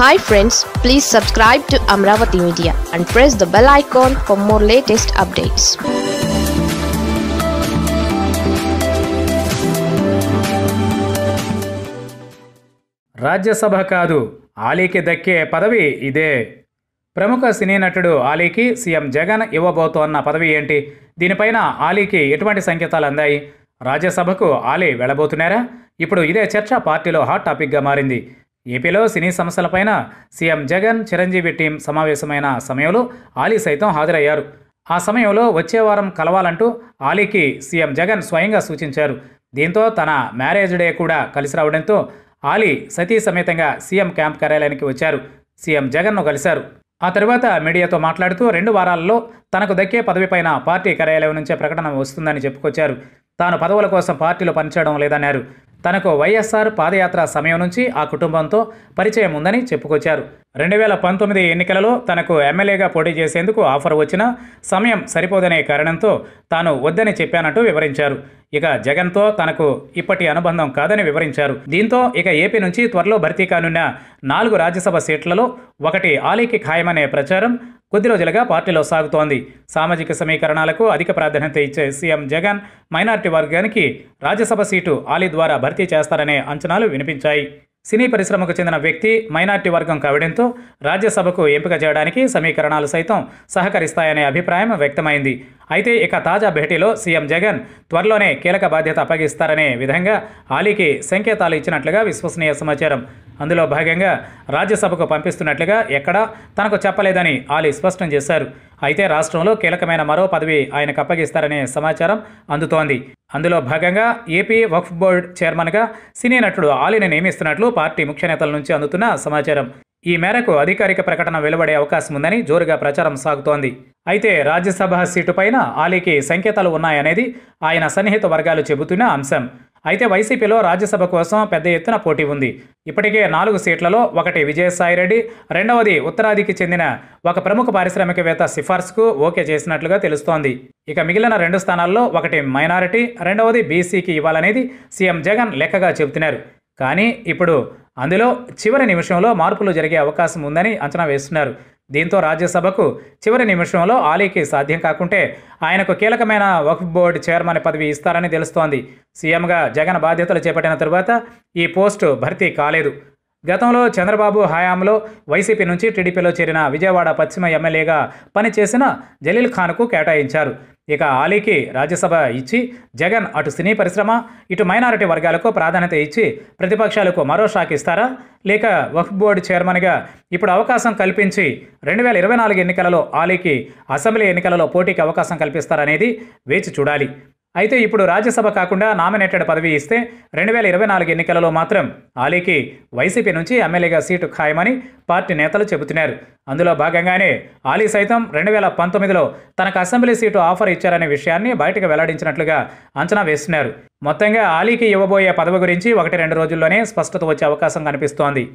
hi friends please subscribe to Amaravati media and press the bell icon for more latest updates Rajya Sabha కాదు ఆలీకి దక్కే పదవి ఇదే ప్రముఖ సినీ నటుడు ఆలీకి సీఎం జగన్ ఇవ్వబోతోన్న పదవి ఏంటి దీనిపైన ఆలీకి ఎటువంటి సంకేతాలు అందాయి రాజ్యసభకు ఆలీ వెళ్ళబోతున్నారా ఇప్పుడు ఇదే చర్చ పార్టీలో హాట్ టాపిక్గా మారింది ఏపీలో సినీ సమస్యలపైన సీఎం జగన్ చిరంజీవి టీం సమావేశమైన సమయంలో ఆలీ సైతం హాజరయ్యారు ఆ సమయంలో వచ్చే వారం కలవాలంటూ ఆలీకి సీఎం జగన్ స్వయంగా సూచించారు దీంతో తన మ్యారేజ్ డే కూడా కలిసి రావడంతో ఆలీ సతీ సమేతంగా సీఎం క్యాంప్ కార్యాలయానికి వచ్చారు సీఎం జగన్ను కలిశారు ఆ తర్వాత మీడియాతో మాట్లాడుతూ రెండు వారాల్లో తనకు దక్కే పదవిపైన పార్టీ కార్యాలయం నుంచే ప్రకటన వస్తుందని చెప్పుకొచ్చారు తాను పదవుల కోసం పార్టీలో పనిచేయడం లేదన్నారు తనకు వైఎస్ఆర్ పాదయాత్ర సమయం నుంచి ఆ కుటుంబంతో పరిచయం ఉందని చెప్పుకొచ్చారు రెండు వేల పంతొమ్మిది ఎన్నికలలో తనకు ఎమ్మెల్యేగా పోటీ చేసేందుకు ఆఫర్ వచ్చినా సమయం సరిపోదనే కారణంతో తాను వద్దని చెప్పానంటూ వివరించారు ఇక జగన్తో తనకు ఇప్పటి అనుబంధం కాదని వివరించారు దీంతో ఇక ఏపీ నుంచి త్వరలో భర్తీ కానున్న నాలుగు రాజ్యసభ సీట్లలో ఒకటి ఆలీకి ఖాయమనే ప్రచారం కొద్ది రోజులుగా పార్టీలో సాగుతోంది సామాజిక సమీకరణాలకు అధిక ప్రాధాన్యత ఇచ్చే సీఎం జగన్ మైనార్టీ వర్గానికి రాజ్యసభ సీటు ఆలీ ద్వారా భర్తీ చేస్తారనే అంచనాలు వినిపించాయి సినీ పరిశ్రమకు చెందిన వ్యక్తి మైనార్టీ వర్గం కావడంతో రాజ్యసభకు ఎంపిక చేయడానికి సమీకరణాలు సైతం సహకరిస్తాయనే అభిప్రాయం వ్యక్తమైంది అయితే ఇక తాజా భేటీలో సీఎం జగన్ త్వరలోనే కీలక బాధ్యత అప్పగిస్తారనే విధంగా ఆలీకి సంకేతాలు ఇచ్చినట్లుగా విశ్వసనీయ సమాచారం అందులో భాగంగా రాజ్యసభకు పంపిస్తున్నట్లుగా ఎక్కడా తనకు చెప్పలేదని ఆలీ స్పష్టం చేశారు అయితే రాష్ట్రంలో కీలకమైన మరో పదవి ఆయనకు అప్పగిస్తారనే సమాచారం అందుతోంది అందులో భాగంగా ఏపీ వక్ఫ్ బోర్డ్ చైర్మన్గా సినీ నటుడు ఆలిని నియమిస్తున్నట్లు పార్టీ ముఖ్య నేతల నుంచి అందుతున్న సమాచారం ఈ మేరకు అధికారిక ప్రకటన వెలువడే అవకాశం ఉందని జోరుగా ప్రచారం సాగుతోంది అయితే రాజ్యసభ సీటుపైన ఆలీకి సంకేతాలు ఉన్నాయనేది ఆయన సన్నిహిత వర్గాలు చెబుతున్న అంశం అయితే వైసీపీలో రాజ్యసభ కోసం పెద్ద ఎత్తున పోటీ ఉంది ఇప్పటికే నాలుగు సీట్లలో ఒకటి విజయసాయిరెడ్డి రెండవది ఉత్తరాదికి చెందిన ఒక ప్రముఖ పారిశ్రామికవేత్త సిఫార్సుకు ఓకే చేసినట్లుగా తెలుస్తోంది ఇక మిగిలిన రెండు స్థానాల్లో ఒకటి మైనారిటీ రెండవది బీసీకి ఇవ్వాలనేది సీఎం జగన్ లెక్కగా చెబుతున్నారు కానీ ఇప్పుడు అందులో చివరి నిమిషంలో మార్పులు జరిగే అవకాశం ఉందని అంచనా వేస్తున్నారు దీంతో రాజ్యసభకు చివరి నిమిషంలో ఆలీకి సాధ్యం కాకుంటే ఆయనకు కీలకమైన వక్ఫ్ బోర్డు చైర్మన్ పదవి ఇస్తారని తెలుస్తోంది సీఎంగా జగన్ బాధ్యతలు చేపట్టిన తరువాత ఈ పోస్టు భర్తీ కాలేదు గతంలో చంద్రబాబు హయాంలో వైసీపీ నుంచి టీడీపీలో చేరిన విజయవాడ పశ్చిమ ఎమ్మెల్యేగా పనిచేసిన జలీల్ ఖాన్కు కేటాయించారు ఇక ఆలీకి రాజ్యసభ ఇచ్చి జగన్ అటు సినీ పరిశ్రమ ఇటు మైనారిటీ వర్గాలకు ప్రాధాన్యత ఇచ్చి ప్రతిపక్షాలకు మరో షాక్ ఇస్తారా లేక వఫ్ బోర్డు చైర్మన్గా ఇప్పుడు అవకాశం కల్పించి రెండు వేల ఇరవై నాలుగు ఎన్నికలలో ఆలీకి అసెంబ్లీ ఎన్నికలలో పోటీకి అవకాశం కల్పిస్తారనేది వేచి చూడాలి అయితే ఇప్పుడు రాజ్యసభ కాకుండా నామినేటెడ్ పదవి ఇస్తే రెండు వేల ఇరవై నాలుగు ఎన్నికలలో మాత్రం ఆలీకి వైసీపీ నుంచి ఎమ్మెల్యేగా సీటు ఖాయమని పార్టీ నేతలు చెబుతున్నారు అందులో భాగంగానే ఆలీ సైతం రెండు వేల పంతొమ్మిదిలో తనకు అసెంబ్లీ సీటు ఆఫర్ ఇచ్చారనే విషయాన్ని బయటకు వెల్లడించినట్లుగా అంచనా వేస్తున్నారు మొత్తంగా ఆలీకి ఇవ్వబోయే పదవి గురించి ఒకటి రెండు రోజుల్లోనే స్పష్టత వచ్చే అవకాశం కనిపిస్తోంది